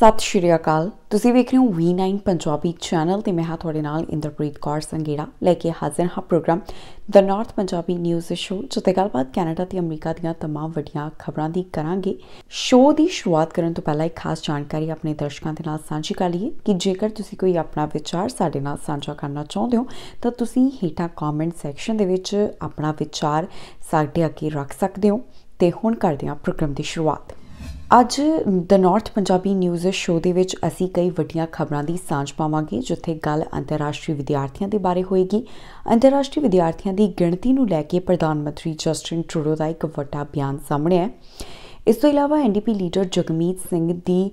ਸਤਿ ਸ਼੍ਰੀ ਅਕਾਲ ਤੁਸੀਂ ਵੇਖ ਰਹੇ ਹੋ V9 ਪੰਜਾਬੀ ਚੈਨਲ ਤੇ ਮੈਂ ਹਾਂ ਤੁਹਾਡੇ ਨਾਲ ਇੰਦਰਪ੍ਰੀਤ ਕੌਰ ਸੰਗੀੜਾ ਲੈ ਕੇ ਹਾਜ਼ਰ ਹਾਂ programme the North Punjabi news show ਜਿੱਤੇ ਗੱਲਬਾਤ ਕੈਨੇਡਾ ਤੇ ਅਮਰੀਕਾ ਦੀਆਂ तमाम ਵੱਡੀਆਂ ਖਬਰਾਂ ਦੀ ਕਰਾਂਗੇ ਸ਼ੋ ਦੀ ਸ਼ੁਰੂਆਤ ਕਰਨ ਤੋਂ ਪਹਿਲਾਂ ਇੱਕ ਖਾਸ ਜਾਣਕਾਰੀ ਆਪਣੇ ਦਰਸ਼ਕਾਂ ਦੇ ਨਾਲ ਸਾਂਝੀ ਕਰ ਲਈਏ ਕਿ ਜੇਕਰ ਤੁਸੀਂ ਕੋਈ ਆਪਣਾ ਵਿਚਾਰ ਸਾਡੇ ਨਾਲ ਸਾਂਝਾ ਕਰਨਾ ਚਾਹੁੰਦੇ ਹੋ ਤਾਂ ਤੁਸੀਂ ਹੇਠਾਂ ਕਮੈਂਟ ਸੈਕਸ਼ਨ ਦੇ ਵਿੱਚ ਆਪਣਾ ਵਿਚਾਰ ਸਾਡੇ ਅੱਗੇ ਰੱਖ ਸਕਦੇ ਹੋ ਤੇ ਹੁਣ ਕਰਦੇ ਹਾਂ ਪ੍ਰੋਗਰਾਮ ਦੀ ਸ਼ੁਰੂਆਤ ਅੱਜ the North Punjabi news show ਦੇ ਵਿੱਚ ਅਸੀਂ ਕਈ ਵੱਡੀਆਂ ਖਬਰਾਂ ਦੀ ਸਾਂਝ ਪਾਵਾਂਗੇ ਜਿੱਥੇ ਗੱਲ ਅੰਤਰਰਾਸ਼ਟਰੀ ਵਿਦਿਆਰਥੀਆਂ ਦੇ ਬਾਰੇ ਹੋਏਗੀ ਅੰਤਰਰਾਸ਼ਟਰੀ ਵਿਦਿਆਰਥੀਆਂ ਦੀ ਗਿਣਤੀ ਨੂੰ ਲੈ ਕੇ ਪ੍ਰਧਾਨ ਮੰਤਰੀ ਜਸਟਿਨ ਟਰੂਡੋ ਦਾ ਇੱਕ ਵੱਡਾ ਬਿਆਨ ਸਾਹਮਣੇ ਆਇਆ ਇਸ ਤੋਂ ਇਲਾਵਾ ਐਨਡੀਪੀ ਲੀਡਰ ਜਗਮੀਤ ਸਿੰਘ ਦੀ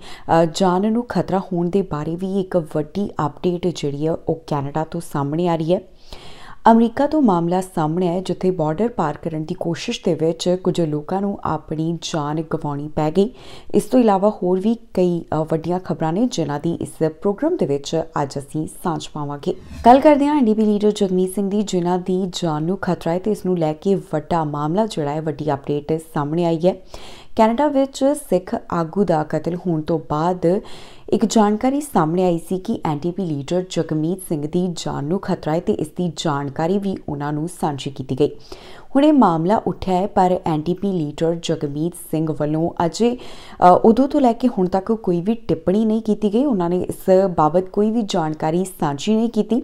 ਜਾਨ ਨੂੰ ਖਤਰਾ ਹੋਣ ਦੇ ਬਾਰੇ ਵੀ ਇੱਕ ਵੱਡੀ ਅਪਡੇਟ ਜਿਹੜੀ ਹੈ ਉਹ ਕੈਨੇਡਾ ਤੋਂ ਸਾਹਮਣੇ ਆ ਰਹੀ ਹੈ ਅਮਰੀਕਾ ਤੋਂ ਮਾਮਲਾ ਸਾਹਮਣੇ ਆਇਆ ਜਿੱਥੇ ਬਾਰਡਰ ਪਾਰ ਕਰਨ ਦੀ ਕੋਸ਼ਿਸ਼ ਦੇ ਵਿੱਚ ਕੁਝ ਲੋਕਾਂ ਨੂੰ ਆਪਣੀ ਜਾਨ ਗਵਾਉਣੀ ਪੈ ਗਈ ਇਸ ਤੋਂ ਇਲਾਵਾ ਹੋਰ ਵੀ ਕਈ ਵੱਡੀਆਂ ਖਬਰਾਂ ਨੇ ਜਿਨ੍ਹਾਂ ਦੀ ਇਸ ਪ੍ਰੋਗਰਾਮ ਦੇ ਵਿੱਚ ਅੱਜ ਅਸੀਂ ਸਾਂਝ ਪਾਵਾਂਗੇ ਗੱਲ ਕਰਦੇ ਹਾਂ ਐਨਡੀਪੀ ਲੀਡਰ ਜਗਮੀਤ ਸਿੰਘ ਦੀ ਜਿਨ੍ਹਾਂ ਦੀ ਜਾਨ ਨੂੰ ਖਤਰਾ ਹੈ ਤੇ ਇਸ ਨੂੰ ਲੈ ਕੇ ਵੱਡਾ ਮਾਮਲਾ ਜਿਹੜਾ ਹੈ ਵੱਡੀ ਅਪਡੇਟ ਸਾਹਮਣੇ ਆਈ ਹੈ ਕੈਨੇਡਾ ਵਿੱਚ ਸਿੱਖ ਆਗੂ ਦਾ ਕਤਲ ਹੋਣ ਤੋਂ ਬਾਅਦ ਇੱਕ ਜਾਣਕਾਰੀ ਸਾਹਮਣੇ ਆਈ ਸੀ ਕਿ ਐਂਟੀਪੀ ਲੀਡਰ ਜਗਮੀਤ ਸਿੰਘ ਦੀ ਜਾਨ ਨੂੰ ਖਤਰਾ ਹੈ ਤੇ ਇਸ ਦੀ ਜਾਣਕਾਰੀ ਵੀ ਉਹਨਾਂ ਨੂੰ ਸਾਂਝੀ ਕੀਤੀ ਗਈ ਹੁਣ ਇਹ ਮਾਮਲਾ ਉੱਠਿਆ ਹੈ ਪਰ ਐਨਟੀਪੀ ਲੀਡਰ ਜਗਮੀਤ ਸਿੰਘ ਵੱਲੋਂ ਅਜੇ ਉਦੋਂ ਤੋਂ ਲੈ ਕੇ ਹੁਣ ਤੱਕ ਕੋਈ ਵੀ ਟਿੱਪਣੀ ਨਹੀਂ ਕੀਤੀ ਗਈ ਉਹਨਾਂ ਨੇ ਇਸ ਬਾਬਤ ਕੋਈ ਵੀ ਜਾਣਕਾਰੀ ਸਾਂਝੀ ਨਹੀਂ ਕੀਤੀ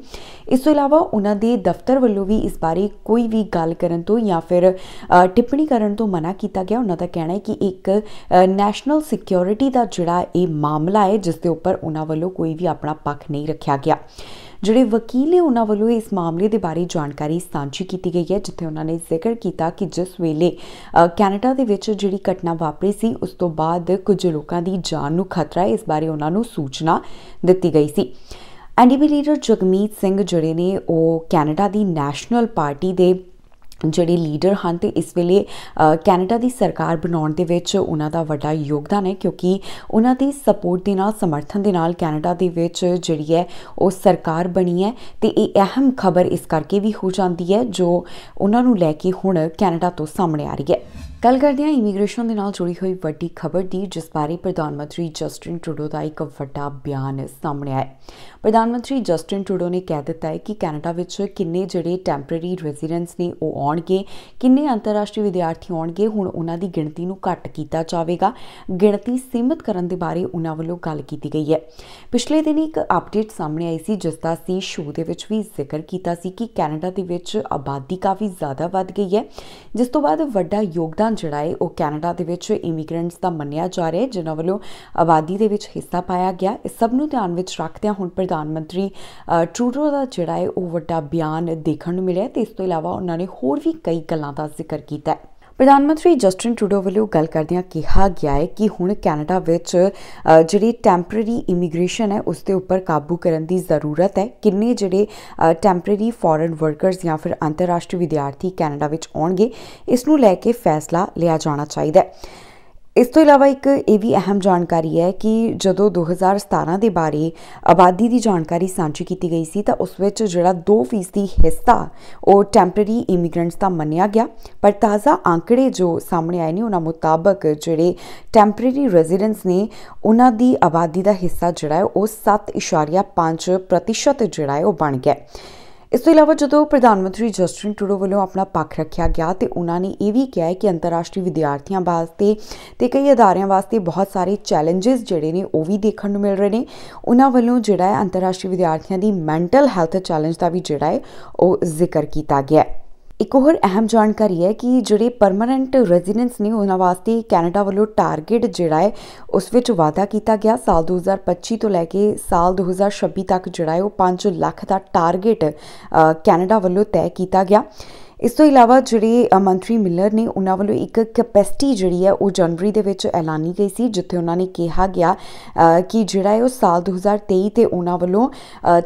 ਇਸ ਤੋਂ ਇਲਾਵਾ ਉਹਨਾਂ ਦੇ ਦਫ਼ਤਰ ਵੱਲੋਂ ਵੀ ਇਸ ਬਾਰੇ ਕੋਈ ਵੀ ਗੱਲ ਕਰਨ ਤੋਂ ਜਾਂ ਫਿਰ ਟਿੱਪਣੀ ਕਰਨ ਤੋਂ ਮਨਾ ਕੀਤਾ ਗਿਆ ਉਹਨਾਂ ਦਾ ਕਹਿਣਾ ਹੈ ਕਿ ਇੱਕ ਨੈਸ਼ਨਲ ਸਿਕਿਉਰਿਟੀ ਦਾ ਜਿਹੜਾ ਇਹ ਮਾਮਲਾ ਹੈ ਜਿਸ ਦੇ ਉੱਪਰ ਉਹਨਾਂ ਵੱਲੋਂ ਕੋਈ ਵੀ ਆਪਣਾ ਪੱਖ ਨਹੀਂ ਰੱਖਿਆ ਗਿਆ ਜਿਹੜੇ ਵਕੀਲ ਨੇ ਉਹਨਾਂ ਵੱਲੋਂ ਇਸ ਮਾਮਲੇ ਦੇ ਬਾਰੇ ਜਾਣਕਾਰੀ ਸਾਂਝੀ ਕੀਤੀ ਗਈ ਹੈ ਜਿੱਥੇ ਉਹਨਾਂ ਨੇ ਜ਼ਿਕਰ ਕੀਤਾ ਕਿ ਜਿਸ ਵੇਲੇ ਕੈਨੇਡਾ ਦੇ ਵਿੱਚ ਜਿਹੜੀ ਘਟਨਾ ਵਾਪਰੀ ਸੀ ਉਸ ਤੋਂ ਬਾਅਦ ਕੁਝ ਲੋਕਾਂ ਦੀ ਜਾਨ ਨੂੰ ਖਤਰਾ ਹੈ ਇਸ ਬਾਰੇ ਉਹਨਾਂ ਨੂੰ ਸੂਚਨਾ ਦਿੱਤੀ ਗਈ ਸੀ ਐਨਡੀਪੀ ਲੀਡਰ ਜਗਮੀਤ ਸਿੰਘ ਜੁੜੇ ਨੇ ਉਹ ਕੈਨੇਡਾ ਦੀ ਨੈਸ਼ਨਲ ਪਾਰਟੀ ਦੇ ਜਿਹੜੇ ਲੀਡਰ ਹਨ ਤੇ ਇਸ ਵੇਲੇ ਕੈਨੇਡਾ ਦੀ ਸਰਕਾਰ ਬਣਾਉਣ ਦੇ ਵਿੱਚ ਉਹਨਾਂ ਦਾ ਵੱਡਾ ਯੋਗਦਾਨ ਹੈ ਕਿਉਂਕਿ ਉਹਨਾਂ ਦੀ ਸਪੋਰਟ ਦੇ ਨਾਲ ਸਮਰਥਨ ਦੇ ਨਾਲ ਕੈਨੇਡਾ ਦੇ ਵਿੱਚ ਜਿਹੜੀ ਹੈ ਉਹ ਸਰਕਾਰ ਬਣੀ ਹੈ ਤੇ ਇਹ ਅਹਿਮ ਖਬਰ ਇਸ ਕਰਕੇ ਵੀ ਹੋ ਜਾਂਦੀ ਹੈ ਜੋ ਉਹਨਾਂ ਨੂੰ ਲੈ ਕੇ ਹੁਣ ਕੈਨੇਡਾ ਤੋਂ ਸਾਹਮਣੇ ਆ ਰਹੀ ਹੈ ਗੱਲ ਕਰਦੇ ਹਾਂ ਇਮੀਗ੍ਰੇਸ਼ਨ ਦੇ ਨਾਲ ਜੁੜੀ ਹੋਈ ਵੱਡੀ ਖਬਰ ਦੀ ਜਿਸ ਬਾਰੇ ਪ੍ਰਧਾਨ ਮੰਤਰੀ ਜਸਟਿਨ ਟਰੂਡੋ ਦਾ ਇੱਕ ਵੱਡਾ ਬਿਆਨ ਸਾਹਮਣੇ ਆਇਆ ਹੈ ਪ੍ਰਧਾਨ ਮੰਤਰੀ ਜਸਟਿਨ ਟਰੂਡੋ ਨੇ ਕਹਿ ਦਿੱਤਾ ਹੈ ਕਿ ਕੈਨੇਡਾ ਵਿੱਚ ਕਿੰਨੇ ਜਿਹੜੇ ਟੈਂਪਰੇਰੀ ਰੈਜ਼ੀਡੈਂਟਸ ਨੇ ਉਹ ਆਉਣਗੇ ਕਿੰਨੇ ਅੰਤਰਰਾਸ਼ਟਰੀ ਵਿਦਿਆਰਥੀ ਆਉਣਗੇ ਹੁਣ ਉਹਨਾਂ ਦੀ ਗਿਣਤੀ ਨੂੰ ਘੱਟ ਕੀਤਾ ਜਾਵੇਗਾ ਗਿਣਤੀ ਸੀਮਿਤ ਕਰਨ ਦੇ ਬਾਰੇ ਉਹਨਾਂ ਵੱਲੋਂ ਗੱਲ ਕੀਤੀ ਗਈ ਹੈ ਪਿਛਲੇ ਦਿਨ ਇੱਕ ਅਪਡੇਟ ਸਾਹਮਣੇ ਆਈ ਸੀ ਜਿਸ ਦਾ ਸੀ ਸ਼ੋ ਦੇ ਵਿੱਚ ਵੀ ਜ਼ਿਕਰ ਕੀਤਾ ਸੀ ਕਿ ਕੈਨੇਡਾ ਦੇ ਵਿੱਚ ਆਬਾਦੀ ਕਾਫੀ ਜ਼ਿਆਦਾ ਵੱਧ ਗਈ ਹੈ ਜਿਸ ਤੋਂ ਬਾਅਦ ਵੱਡਾ ਯੋਗਦਾਨ ਜਿਹੜਾ ਹੈ ਉਹ ਕੈਨੇਡਾ ਦੇ ਵਿੱਚ ਇਮੀਗ੍ਰੈਂਟਸ ਦਾ ਮੰਨਿਆ ਜਾ ਰਿਹਾ ਹੈ ਜਿਨ੍ਹਾਂ ਵੱਲੋਂ ਆਬਾਦੀ ਦੇ ਵਿੱਚ ਹਿੱਸਾ ਪਾਇਆ ਗਿਆ ਇਸ ਸਭ ਨੂੰ ਧਿਆਨ ਵਿੱਚ ਰੱਖਦਿਆਂ ਹੁਣ ਪ੍ਰਧਾਨ ਮੰਤਰੀ ਟਰੂਡੋ ਦਾ ਜਿਹੜਾ ਹੈ ਉਹ ਵੱਡਾ ਬਿਆਨ ਦੇਖਣ ਨੂੰ ਮਿਲਿਆ ਤੇ ਇਸ ਤੋਂ ਇਲਾਵਾ ਉਹਨਾਂ ਨੇ ਹੋਰ ਵੀ ਕਈ ਗੱਲਾਂ ਦਾ ਜ਼ਿਕਰ ਕੀਤਾ ਹੈ ਪ੍ਰਧਾਨ ਮੰਤਰੀ ਜਸਟਿਨ ਟਰੂਡੋ ਵੱਲੋਂ ਗੱਲ ਕਰਦਿਆਂ ਕਿਹਾ ਗਿਆ ਹੈ ਕਿ ਹੁਣ ਕੈਨੇਡਾ ਵਿੱਚ ਜਿਹੜੀ ਟੈਂਪਰੇਰੀ ਇਮੀਗ੍ਰੇਸ਼ਨ ਹੈ ਉਸ ਦੇ ਉੱਪਰ ਕਾਬੂ ਕਰਨ ਦੀ ਜ਼ਰੂਰਤ ਹੈ ਕਿੰਨੇ ਜਿਹੜੇ ਟੈਂਪਰੇਰੀ ਫੋਰਨ ਵਰਕਰਸ ਜਾਂ ਫਿਰ ਅੰਤਰਰਾਸ਼ਟਰੀ ਵਿਦਿਆਰਥੀ ਕੈਨੇਡਾ ਵਿੱਚ ਆਉਣਗੇ ਇਸ ਨੂੰ ਲੈ ਕੇ ਫੈਸਲਾ ਲਿਆ ਜਾਣਾ ਚਾਹੀਦਾ ਹੈ ਇਸ ਤੋਂ ਇਲਾਵਾ ਇੱਕ ਇਹ ਵੀ ਅਹਿਮ ਜਾਣਕਾਰੀ ਹੈ ਕਿ ਜਦੋਂ 2017 ਦੇ ਬਾਰੇ ਆਬਾਦੀ ਦੀ ਜਾਣਕਾਰੀ ਸਾਂਝੀ ਕੀਤੀ ਗਈ ਸੀ ਤਾਂ ਉਸ ਵਿੱਚ ਜਿਹੜਾ 2% ਹਿੱਸਾ ਉਹ ਟੈਂਪਰੇਰੀ ਇਮੀਗ੍ਰੈਂਟਸ ਦਾ ਮੰਨਿਆ ਗਿਆ ਪਰ ਤਾਜ਼ਾ ਅੰਕੜੇ ਜੋ ਸਾਹਮਣੇ ਆਏ ਨੇ ਉਹਨਾਂ ਮੁਤਾਬਕ ਜਿਹੜੇ ਟੈਂਪਰੇਰੀ ਰੈਜ਼ੀਡੈਂਟਸ ਨੇ ਉਹਨਾਂ ਦੀ ਆਬਾਦੀ ਦਾ ਹਿੱਸਾ ਜਿਹੜਾ ਹੈ ਉਹ 7.5% ਜਿਹੜਾ ਹੈ ਉਹ ਬਣ ਗਿਆ ਇਸ ਤੋਂ ਇਲਾਵਾ ਜਦੋਂ ਪ੍ਰਧਾਨ ਮੰਤਰੀ ਜਸਟਿਨ ਟਰੂਡੋ ਵੱਲੋਂ ਆਪਣਾ ਪੱਖ ਰੱਖਿਆ ਗਿਆ ਤੇ ਉਹਨਾਂ ਨੇ ਇਹ ਵੀ ਕਿਹਾ ਕਿ ਅੰਤਰਰਾਸ਼ਟਰੀ ਵਿਦਿਆਰਥੀਆਂ ਵਾਸਤੇ ਤੇ ਕਈ ਅਦਾਰਿਆਂ ਵਾਸਤੇ ਬਹੁਤ ਸਾਰੇ ਚੈਲੰਜਸ ਜਿਹੜੇ ਨੇ ਉਹ ਵੀ ਦੇਖਣ ਨੂੰ ਮਿਲ ਰਹੇ ਨੇ ਉਹਨਾਂ ਵੱਲੋਂ ਜਿਹੜਾ ਹੈ ਅੰਤਰਰਾਸ਼ਟਰੀ ਵਿਦਿਆਰਥੀਆਂ ਦੀ ਮੈਂਟਲ ਹੈਲਥ ਚੈਲੰਜ ਦਾ ਵੀ ਜਿਹੜਾ ਹੈ ਉਹ ਜ਼ਿਕਰ ਕੀਤਾ ਗਿਆ ਹੈ ਇੱਕ ਹੋਰ ਅਹਿਮ ਜਾਣਕਾਰੀ ਹੈ ਕਿ ਜਿਹੜੇ ਪਰਮਨੈਂਟ ਰੈਜ਼ੀਡੈਂਸ ਨੇ ਉਹਨਾਂ ਵਾਸਤੇ ਕੈਨੇਡਾ ਵੱਲੋਂ ਟਾਰਗੇਟ ਜਿਹੜਾ ਹੈ ਉਸ ਵਿੱਚ ਵਾਅਦਾ ਕੀਤਾ ਗਿਆ ਸਾਲ 2025 ਤੋਂ ਲੈ ਕੇ ਸਾਲ 2026 ਤੱਕ ਜਿਹੜਾ ਹੈ ਉਹ 5 ਲੱਖ ਦਾ ਟਾਰਗੇਟ ਕੈਨੇਡਾ ਵੱਲੋਂ ਤੈਅ ਕੀਤਾ ਗਿਆ ਇਸ ਤੋਂ ਇਲਾਵਾ ਜਿਹੜੀ ਮੰਤਰੀ ਮਿਲਰ ਨੇ ਉਹਨਾਂ ਵੱਲੋਂ ਇੱਕ ਕੈਪੈਸਿਟੀ ਜਿਹੜੀ ਹੈ ਉਹ ਜਨਵਰੀ ਦੇ ਵਿੱਚ ਐਲਾਨੀ ਗਈ ਸੀ ਜਿੱਥੇ ਉਹਨਾਂ ਨੇ ਕਿਹਾ ਗਿਆ ਕਿ ਜਿਹੜਾ ਹੈ ਉਹ ਸਾਲ 2023 ਤੇ ਉਹਨਾਂ ਵੱਲੋਂ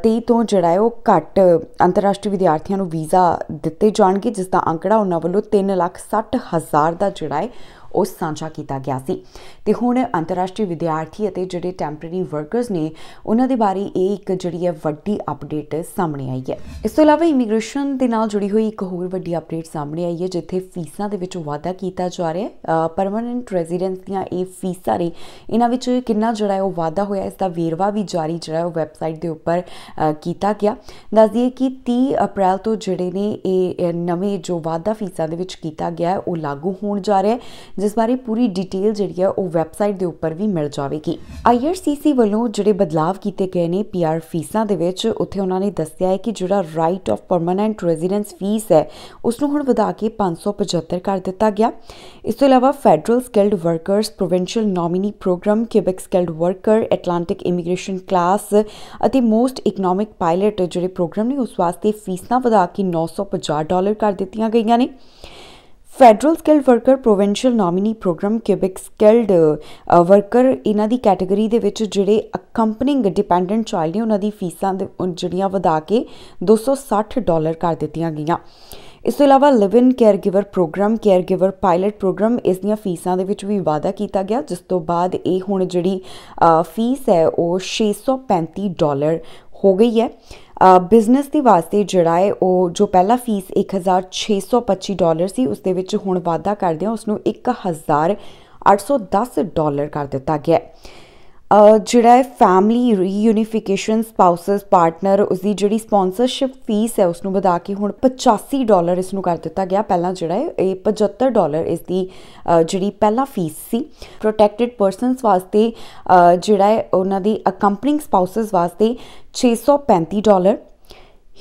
23 ਤੋਂ ਜਿਹੜਾ ਉਹ ਘੱਟ ਅੰਤਰਰਾਸ਼ਟਰੀ ਵਿਦਿਆਰਥੀਆਂ ਨੂੰ ਵੀਜ਼ਾ ਦਿੱਤੇ ਜਾਣਗੇ ਜਿਸ ਦਾ ਅੰਕੜਾ ਉਹਨਾਂ ਵੱਲੋਂ 360000 ਦਾ ਜਿਹੜਾ ਹੈ ਉਸ ਸਾਂਝਾ ਕੀਤਾ ਗਿਆ ਸੀ ਤੇ ਹੁਣ ਅੰਤਰਰਾਸ਼ਟਰੀ ਵਿਦਿਆਰਥੀ ਅਤੇ ਜਿਹੜੇ ਟੈਂਪਰੇਰੀ ਵਰਕਰਸ ਨੇ ਉਹਨਾਂ ਦੇ ਬਾਰੇ ਇਹ ਇੱਕ ਜਿਹੜੀ ਹੈ ਵੱਡੀ ਅਪਡੇਟ ਸਾਹਮਣੇ ਆਈ ਹੈ ਇਸ ਤੋਂ ਇਲਾਵਾ ਇਮੀਗ੍ਰੇਸ਼ਨ ਦੇ ਨਾਲ ਜੁੜੀ ਹੋਈ ਇੱਕ ਹੋਰ ਵੱਡੀ ਅਪਡੇਟ ਸਾਹਮਣੇ ਆਈ ਹੈ ਜਿੱਥੇ ਫੀਸਾਂ ਦੇ ਵਿੱਚ ਵਾਧਾ ਕੀਤਾ ਜਾ ਰਿਹਾ ਹੈ ਪਰਮਨੈਂਟ ਰੈਜ਼ੀਡੈਂਸ ਦੀਆਂ ਇਹ ਫੀਸਾਂ ਨੇ ਇਹਨਾਂ ਵਿੱਚ ਕਿੰਨਾ ਜਿਹੜਾ ਹੈ ਉਹ ਵਾਧਾ ਹੋਇਆ ਇਸ ਦਾ ਵੇਰਵਾ ਵੀ ਜਾਰੀ ਜਿਹੜਾ ਉਹ ਵੈਬਸਾਈਟ ਦੇ ਉੱਪਰ ਕੀਤਾ ਗਿਆ ਦੱਸ ਦਈਏ ਕਿ 30 ਅਪ੍ਰੈਲ ਤੋਂ ਜਿਹੜੇ ਨੇ ਇਹ ਨਵੇਂ ਜੋ ਵਾਧਾ ਫੀਸਾਂ ਦੇ ਵਿੱਚ ਕੀਤਾ ਗਿਆ ਹੈ ਉਹ ਲਾਗੂ ਹੋਣ ਜਾ ਰਿਹਾ ਹੈ ਜਿਸ ਬਾਰੇ ਪੂਰੀ ਡਿਟੇਲ ਜਿਹੜੀ ਹੈ ਉਹ ਵੈਬਸਾਈਟ ਦੇ ਉੱਪਰ ਵੀ ਮਿਲ ਜਾਵੇਗੀ ਆਈਆਰਸੀਸੀ ਵੱਲੋਂ ਜਿਹੜੇ ਬਦਲਾਅ ਕੀਤੇ ਗਏ ਨੇ ਪੀਆਰ ਫੀਸਾਂ ਦੇ ਵਿੱਚ ਉੱਥੇ ਉਹਨਾਂ ਨੇ ਦੱਸਿਆ ਹੈ ਕਿ ਜਿਹੜਾ right of permanent residence fee ਹੈ ਉਸ ਨੂੰ ਹੁਣ ਵਧਾ ਕੇ 575 ਕਰ ਦਿੱਤਾ ਗਿਆ ਇਸ ਤੋਂ ਇਲਾਵਾ federal skilled workers provincial nominee programme Quebec skilled worker Atlantic immigration class ਅਤੇ ਮੋਸਟ ਇਕਨੋਮਿਕ ਪਾਇਲਟ ਜਿਹੜੇ ਪ੍ਰੋਗਰਾਮ ਨੇ ਉਸ ਵਾਸਤੇ ਫੀਸਾਂ ਵਧਾ ਕੇ 950 ਡਾਲਰ ਕਰ ਦਿੱਤੀਆਂ ਗਈਆਂ ਨੇ federal skilled worker provincial nominee programme Quebec skilled worker ਇਹਨਾਂ ਦੀ ਕੈਟਾਗਰੀ ਦੇ ਵਿੱਚ ਜਿਹੜੇ ਅਕੰਪਨਿੰਗ ਡਿਪੈਂਡੈਂਟ ਚਾਈਲਡ ਨੇ ਉਹਨਾਂ ਦੀ ਫੀਸਾਂ ਦੇ ਜਿਹੜੀਆਂ ਵਧਾ ਕੇ 260 ਡਾਲਰ ਕਰ ਦਿੱਤੀਆਂ ਗਈਆਂ ਇਸ ਤੋਂ ਇਲਾਵਾ live in caregiver programme caregiver pilot programme ਇਸ ਦੀਆਂ ਫੀਸਾਂ ਦੇ ਵਿੱਚ ਵੀ ਵਾਅਦਾ ਕੀਤਾ ਗਿਆ ਜਿਸ ਤੋਂ ਬਾਅਦ ਇਹ ਹੁਣ ਜਿਹੜੀ ਫੀਸ ਹੈ ਉਹ 635 ਡਾਲਰ ਹੋ ਗਈ ਹੈ ਬਿਜ਼ਨਸ ਦੇ ਵਾਸਤੇ ਜਿਹੜਾ ਹੈ ਉਹ ਜੋ ਪਹਿਲਾ ਫੀਸ 1625 ਡਾਲਰ ਸੀ ਉਸ ਦੇ ਵਿੱਚ ਹੁਣ ਵਾਧਾ ਕਰਦੇ ਆ ਉਸ ਨੂੰ 1810 ਡਾਲਰ ਕਰ ਦਿੱਤਾ ਗਿਆ ਹੈ ਜਿਹੜਾ ਫੈਮਿਲੀ ਰੀਯੂਨੀਫਿਕੇਸ਼ਨ ਸਪਾਊਸਸ ਪਾਰਟਨਰ ਉਸ ਦੀ ਜਿਹੜੀ ਸਪਾਂਸਰਸ਼ਿਪ ਫੀਸ ਹੈ ਉਸ ਨੂੰ ਵਧਾ ਕੇ ਹੁਣ 85 ਡਾਲਰ ਇਸ ਨੂੰ ਕਰ ਦਿੱਤਾ ਗਿਆ ਪਹਿਲਾਂ ਜਿਹੜਾ ਹੈ ਇਹ 75 ਡਾਲਰ ਇਸ ਦੀ ਜਿਹੜੀ ਪਹਿਲਾ ਫੀਸ ਸੀ ਪ੍ਰੋਟੈਕਟਿਡ ਪਰਸਨਸ ਵਾਸਤੇ ਜਿਹੜਾ ਹੈ ਉਹਨਾਂ ਦੀ ਅਕੰਪਨਿੰਗ ਸਪਾਊਸਸ ਵਾਸਤੇ 635 ਡਾਲਰ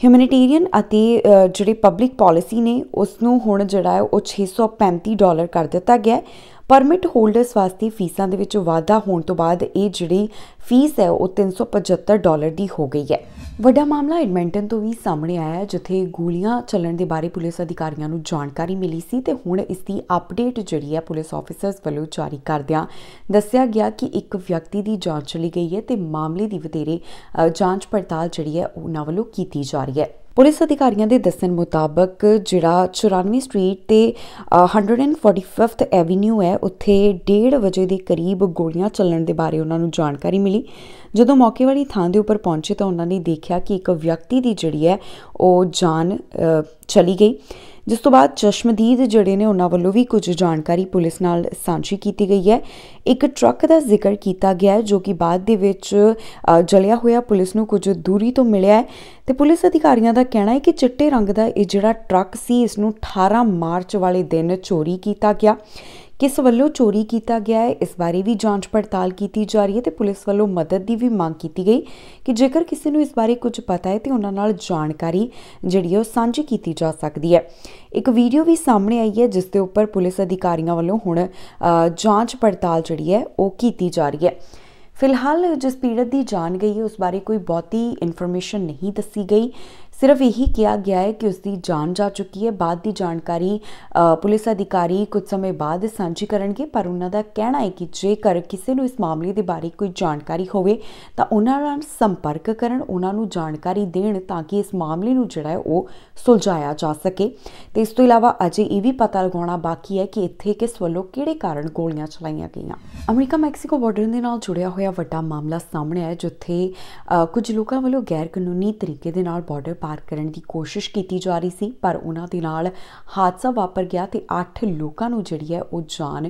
ਹਿਊਮੈਨਿਟੇਰੀਅਨ ਅਤੇ ਜਿਹੜੀ ਪਬਲਿਕ ਪਾਲਿਸੀ ਨੇ ਉਸ ਨੂੰ ਹੁਣ ਜਿਹੜਾ ਹੈ ਉਹ 635 ਡਾਲਰ ਕਰ ਦਿੱਤਾ ਗਿਆ ਪਰਮਿਟ ਹੋਲਡਰਸ ਵਾਸਤੇ ਫੀਸਾਂ ਦੇ ਵਿੱਚ ਵਾਧਾ ਹੋਣ ਤੋਂ ਬਾਅਦ ਇਹ ਜਿਹੜੀ ਫੀਸ ਹੈ ਉਹ 375 ਡਾਲਰ ਦੀ ਹੋ ਗਈ ਹੈ ਵੱਡਾ ਮਾਮਲਾ ਐਡਮਿੰਟਨ ਤੋਂ ਵੀ ਸਾਹਮਣੇ ਆਇਆ ਜਿੱਥੇ ਗੋਲੀਆਂ ਚੱਲਣ ਦੇ ਬਾਰੇ ਪੁਲਿਸ ਅਧਿਕਾਰੀਆਂ ਨੂੰ ਜਾਣਕਾਰੀ ਮਿਲੀ ਸੀ ਤੇ ਹੁਣ ਇਸ ਦੀ ਅਪਡੇਟ ਜਿਹੜੀ ਹੈ ਪੁਲਿਸ ਆਫੀਸਰਸ ਵੱਲੋਂ ਜਾਰੀ ਕਰਦਿਆਂ ਦੱਸਿਆ ਗਿਆ ਕਿ ਇੱਕ ਵਿਅਕਤੀ ਦੀ ਜਾਂਚ ਚਲੀ ਗਈ ਹੈ ਤੇ ਮਾਮਲੇ ਦੀ ਵਧੇਰੇ ਜਾਂਚ ਪੜਤਾਲ ਜਿਹੜੀ ਹੈ ਉਹ ਵੱਲੋਂ ਕੀਤੀ ਜਾ ਰਹੀ ਹੈ ਪੁਲਿਸ ਅਧਿਕਾਰੀਆਂ ਦੇ ਦੱਸਣ ਮੁਤਾਬਕ ਜਿਹੜਾ 94 ਸਟਰੀਟ ਤੇ 145th ਐਵੇਨਿਊ ਹੈ ਉੱਥੇ 1:30 ਵਜੇ ਦੇ ਕਰੀਬ ਗੋਲੀਆਂ ਚੱਲਣ ਦੇ ਬਾਰੇ ਉਹਨਾਂ ਨੂੰ ਜਾਣਕਾਰੀ ਮਿਲੀ ਜਦੋਂ ਮੌਕੇ ਵਾਲੀ ਥਾਂ ਦੇ ਉੱਪਰ ਪਹੁੰਚੇ ਤਾਂ ਉਹਨਾਂ ਨੇ ਦੇਖਿਆ ਕਿ ਇੱਕ ਵਿਅਕਤੀ ਦੀ ਜਿਹੜੀ ਹੈ ਉਹ ਜਾਨ ਚਲੀ ਗਈ ਜਿਸ ਤੋਂ ਬਾਅਦ ਚਸ਼ਮਦੀਦ ਜਿਹੜੇ ਨੇ ਉਹਨਾਂ ਵੱਲੋਂ ਵੀ ਕੁਝ ਜਾਣਕਾਰੀ ਪੁਲਿਸ ਨਾਲ ਸਾਂਝੀ ਕੀਤੀ ਗਈ ਹੈ ਇੱਕ ਟਰੱਕ ਦਾ ਜ਼ਿਕਰ ਕੀਤਾ ਗਿਆ ਜੋ ਕਿ ਬਾਅਦ ਦੇ ਵਿੱਚ ਜਲਿਆ ਹੋਇਆ ਪੁਲਿਸ ਨੂੰ ਕੁਝ ਦੂਰੀ ਤੋਂ ਮਿਲਿਆ ਹੈ ਤੇ ਪੁਲਿਸ ਅਧਿਕਾਰੀਆਂ ਦਾ ਕਹਿਣਾ ਹੈ ਕਿ ਚਿੱਟੇ ਰੰਗ ਦਾ ਇਹ ਜਿਹੜਾ ਟਰੱਕ ਸੀ ਇਸ ਨੂੰ 18 ਮਾਰਚ ਵਾਲੇ ਦਿਨ ਚੋਰੀ ਕੀਤਾ ਗਿਆ ਕਿਸ ਵੱਲੋਂ ਚੋਰੀ ਕੀਤਾ ਗਿਆ ਹੈ ਇਸ ਬਾਰੇ ਵੀ ਜਾਂਚ ਪੜਤਾਲ ਕੀਤੀ ਜਾ ਰਹੀ ਹੈ ਤੇ ਪੁਲਿਸ ਵੱਲੋਂ ਮਦਦ ਦੀ ਵੀ ਮੰਗ ਕੀਤੀ ਗਈ ਕਿ ਜੇਕਰ ਕਿਸੇ ਨੂੰ ਇਸ ਬਾਰੇ ਕੁਝ ਪਤਾ ਹੈ ਤੇ ਉਹਨਾਂ ਨਾਲ ਜਾਣਕਾਰੀ ਜਿਹੜੀ ਉਹ ਸਾਂਝੀ ਕੀਤੀ ਜਾ ਸਕਦੀ ਹੈ ਇੱਕ ਵੀਡੀਓ ਵੀ ਸਾਹਮਣੇ ਆਈ ਹੈ ਜਿਸ ਦੇ ਉੱਪਰ ਪੁਲਿਸ ਅਧਿਕਾਰੀਆਂ ਵੱਲੋਂ ਹੁਣ ਜਾਂਚ ਪੜਤਾਲ ਜਿਹੜੀ ਹੈ ਉਹ ਕੀਤੀ ਜਾ ਰਹੀ ਹੈ ਫਿਲਹਾਲ ਜਿਸ ਪੀੜਤ ਦੀ ਜਾਨ ਗਈ ਹੈ ਉਸ ਬਾਰੇ ਕੋਈ ਬਹੁਤੀ ਇਨਫੋਰਮੇਸ਼ਨ ਨਹੀਂ ਦੱਸੀ ਗਈ ਸਿਰਫ ਇਹੀ ਕਿਹਾ ਗਿਆ ਹੈ ਕਿ ਉਸ ਦੀ ਜਾਨ ਜਾ ਚੁੱਕੀ ਹੈ ਬਾਅਦ ਦੀ ਜਾਣਕਾਰੀ ਪੁਲਿਸ ਅਧਿਕਾਰੀ ਕੁਝ ਸਮੇਂ ਬਾਅਦ ਸਾਂਝੀ ਕਰਨਗੇ ਪਰ ਉਹਨਾਂ ਦਾ ਕਹਿਣਾ ਹੈ ਕਿ ਜੇਕਰ ਕਿਸੇ ਨੂੰ ਇਸ ਮਾਮਲੇ ਦੇ ਬਾਰੇ ਕੋਈ ਜਾਣਕਾਰੀ ਹੋਵੇ ਤਾਂ ਉਹਨਾਂ ਨਾਲ ਸੰਪਰਕ ਕਰਨ ਉਹਨਾਂ ਨੂੰ ਜਾਣਕਾਰੀ ਦੇਣ ਤਾਂ ਕਿ ਇਸ ਮਾਮਲੇ ਨੂੰ ਜਿਹੜਾ ਹੈ ਉਹ ਸੁਲਝਾਇਆ ਜਾ ਸਕੇ ਤੇ ਇਸ ਤੋਂ ਇਲਾਵਾ ਅਜੇ ਇਹ ਵੀ ਪਤਾ ਲਗਾਉਣਾ ਬਾਕੀ ਹੈ ਕਿ ਇੱਥੇ ਕਿਸ ਵੱਲੋਂ ਕਿਹੜੇ ਕਾਰਨ ਗੋਲੀਆਂ ਚਲਾਈਆਂ ਗਈਆਂ ਅਮਰੀਕਾ ਮੈਕਸੀਕੋ ਬਾਰਡਰ ਦੇ ਨਾਲ ਜੁੜਿਆ ਹੋਇਆ ਵੱਡਾ ਮਾਮਲਾ ਸਾਹਮਣੇ ਆਇਆ ਜਿੱਥੇ ਕੁਝ ਲੋਕਾਂ ਵੱਲੋਂ ਗੈਰ ਕਾਨੂੰਨੀ ਤਰੀਕੇ ਦੇ ਨਾਲ ਬਾਰਡਰ ਪਾਰ ਕਰਨ ਦੀ ਕੋਸ਼ਿਸ਼ ਕੀਤੀ ਜਾ ਰਹੀ ਸੀ ਪਰ ਉਹਨਾਂ ਦੇ ਨਾਲ ਹਾਦਸਾ ਵਾਪਰ ਗਿਆ ਤੇ 8 ਲੋਕਾਂ ਨੂੰ ਜਿਹੜੀ ਹੈ ਉਹ ਜਾਨ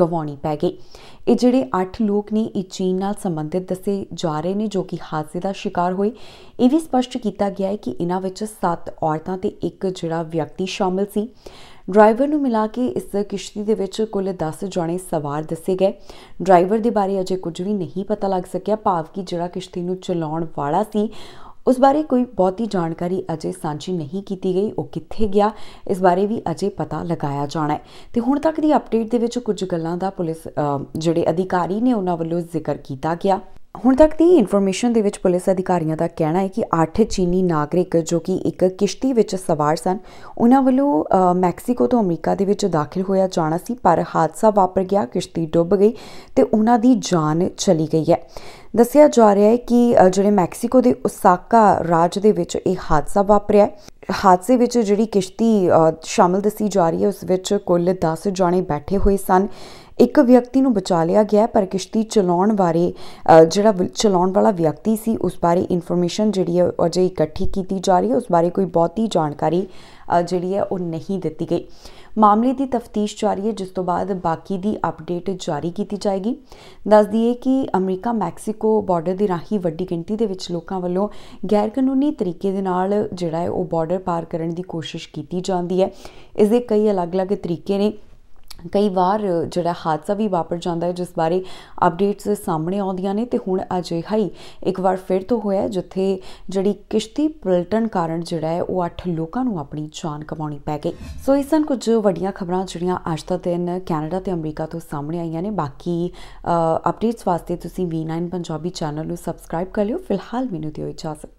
ਗਵਾਉਣੀ ਪੈ ਗਈ ਇਹ ਜਿਹੜੇ 8 ਲੋਕ ਨੇ ਇਹ ਚੀਨ ਨਾਲ ਸੰਬੰਧਿਤ ਦੱਸੇ ਜਾ ਰਹੇ ਨੇ ਜੋ ਕਿ ਹਾਦਸੇ ਦਾ ਸ਼ਿਕਾਰ ਹੋਏ ਇਹ ਵੀ ਸਪਸ਼ਟ ਕੀਤਾ ਗਿਆ ਹੈ ਕਿ ਇਹਨਾਂ ਵਿੱਚ 7 ਔਰਤਾਂ ਤੇ ਇੱਕ ਜਿਹੜਾ ਵਿਅਕਤੀ ਸ਼ਾਮਲ ਸੀ ਡਰਾਈਵਰ ਨੂੰ ਮਿਲਾ ਕੇ ਇਸ ਕਿਸ਼ਤੀ ਦੇ ਵਿੱਚ ਕੁੱਲ 10 ਜਣੇ ਸਵਾਰ ਦੱਸੇ ਗਏ ਡਰਾਈਵਰ ਦੇ ਬਾਰੇ ਅਜੇ ਕੁਝ ਵੀ ਨਹੀਂ ਪਤਾ ਲੱਗ ਸਕਿਆ ਭਾਵ ਕਿ ਜਿਹੜਾ ਕਿਸ਼ਤੀ ਨੂੰ ਚਲਾਉਣ ਵਾਲਾ ਸੀ ਉਸ ਬਾਰੇ ਕੋਈ ਬਹੁਤੀ ਜਾਣਕਾਰੀ ਅਜੇ ਸਾਂਝੀ ਨਹੀਂ ਕੀਤੀ ਗਈ ਉਹ ਕਿੱਥੇ ਗਿਆ ਇਸ ਬਾਰੇ ਵੀ ਅਜੇ ਪਤਾ ਲਗਾਇਆ ਜਾਣਾ ਹੈ ਤੇ ਹੁਣ ਤੱਕ ਦੀ ਅਪਡੇਟ ਦੇ ਵਿੱਚ ਕੁਝ ਗੱਲਾਂ ਦਾ ਪੁਲਿਸ ਜਿਹੜੇ ਅਧਿਕਾਰੀ ਨੇ ਉਹਨਾਂ ਵੱਲੋਂ ਜ਼ਿਕਰ ਕੀਤਾ ਗਿਆ ਹੁਣ ਤੱਕ ਦੀ ਇਨਫੋਰਮੇਸ਼ਨ ਦੇ ਵਿੱਚ ਪੁਲਿਸ ਅਧਿਕਾਰੀਆਂ ਦਾ ਕਹਿਣਾ ਹੈ ਕਿ 8 ਚੀਨੀ ਨਾਗਰਿਕ ਜੋ ਕਿ ਇੱਕ ਕਿਸ਼ਤੀ ਵਿੱਚ ਸਵਾਰ ਸਨ ਉਹਨਾਂ ਵੱਲੋਂ ਮੈਕਸੀਕੋ ਤੋਂ ਅਮਰੀਕਾ ਦੇ ਵਿੱਚ ਦਾਖਲ ਹੋਇਆ ਜਾਣਾ ਸੀ ਪਰ ਹਾਦਸਾ ਵਾਪਰ ਗਿਆ ਕਿਸ਼ਤੀ ਡੁੱਬ ਗਈ ਤੇ ਉਹਨਾਂ ਦੀ ਜਾਨ ਚਲੀ ਗਈ ਹੈ ਦੱਸਿਆ ਜਾ ਰਿਹਾ ਹੈ ਕਿ ਜਿਹੜੇ ਮੈਕਸੀਕੋ ਦੇ ਉਸਾਕਾ ਰਾਜ ਦੇ ਵਿੱਚ ਇਹ ਹਾਦਸਾ ਵਾਪਰਿਆ ਹੈ ਹਾਦਸੇ ਵਿੱਚ ਜਿਹੜੀ ਕਿਸ਼ਤੀ ਸ਼ਾਮਲ ਦੱਸੀ ਜਾ ਰਹੀ ਹੈ ਉਸ ਵਿੱਚ ਕੁੱਲ 10 ਜਾਣੇ ਬੈਠੇ ਹੋਏ ਸਨ ਇੱਕ ਵਿਅਕਤੀ ਨੂੰ ਬਚਾ ਲਿਆ ਗਿਆ ਪਰ ਕਿਸ਼ਤੀ ਚਲਾਉਣ ਬਾਰੇ ਜਿਹੜਾ ਚਲਾਉਣ ਵਾਲਾ ਵਿਅਕਤੀ ਸੀ ਉਸ ਬਾਰੇ ਇਨਫੋਰਮੇਸ਼ਨ ਜਿਹੜੀ ਹੈ ਅਜੇ ਇਕੱਠੀ ਕੀਤੀ ਜਾ ਰਹੀ ਹੈ ਉਸ ਬਾਰੇ ਕੋਈ ਬਹੁਤੀ ਜਾਣਕਾਰੀ ਜਿਹੜੀ ਹੈ ਉਹ ਨਹੀਂ ਦਿੱਤੀ ਗਈ ਮਾਮਲੇ ਦੀ ਤਫਤੀਸ਼ ਜਾਰੀ ਹੈ ਜਿਸ ਤੋਂ ਬਾਅਦ ਬਾਕੀ ਦੀ ਅਪਡੇਟ ਜਾਰੀ ਕੀਤੀ ਜਾਏਗੀ ਦੱਸ ਦਈਏ ਕਿ ਅਮਰੀਕਾ ਮੈਕਸੀਕੋ ਬਾਰਡਰ ਦੇ ਰਾਹੀਂ ਵੱਡੀ ਗਿਣਤੀ ਦੇ ਵਿੱਚ ਲੋਕਾਂ ਵੱਲੋਂ ਗੈਰ ਕਾਨੂੰਨੀ ਤਰੀਕੇ ਦੇ ਨਾਲ ਜਿਹੜਾ ਹੈ ਉਹ ਬਾਰਡਰ ਪਾਰ ਕਰਨ ਦੀ ਕੋਸ਼ਿਸ਼ ਕੀਤੀ ਜਾਂਦੀ ਹੈ ਇਸ ਦੇ ਕਈ ਅਲੱਗ-ਅਲੱਗ ਤਰੀਕੇ ਨੇ ਕਈ ਵਾਰ ਜਿਹੜਾ ਹਾਦਸਾ ਵੀ ਵਾਪਰ ਜਾਂਦਾ ਹੈ ਜਿਸ ਬਾਰੇ ਅਪਡੇਟਸ ਸਾਹਮਣੇ ਆਉਂਦੀਆਂ ਨੇ ਤੇ ਹੁਣ ਅਜੇ ਹੀ ਇੱਕ ਵਾਰ ਫਿਰ ਤੋਂ ਹੋਇਆ ਜਿੱਥੇ ਜਿਹੜੀ ਕਿਸ਼ਤੀ ਪਲਟਣ ਕਾਰਨ ਜਿਹੜਾ ਹੈ ਉਹ 8 ਲੋਕਾਂ ਨੂੰ ਆਪਣੀ ਜਾਨ ਕਮਾਉਣੀ ਪੈ ਗਈ ਸੋ ਇਸ ਕੁਝ ਵੱਡੀਆਂ ਖਬਰਾਂ ਜਿਹੜੀਆਂ ਅੱਜ ਦਾ ਦਿਨ ਕੈਨੇਡਾ ਤੇ ਅਮਰੀਕਾ ਤੋਂ ਸਾਹਮਣੇ ਆਈਆਂ ਨੇ ਬਾਕੀ ਅਪਡੇਟਸ ਵਾਸਤੇ ਤੁਸੀਂ V9 ਪੰਜਾਬੀ ਚੈਨਲ ਨੂੰ ਸਬਸਕ੍ਰਾਈਬ ਕਰ ਲਿਓ ਫਿਲਹਾਲ ਮੈਨੂੰ ਦਿਓ ਇਜਾਜ਼ਤ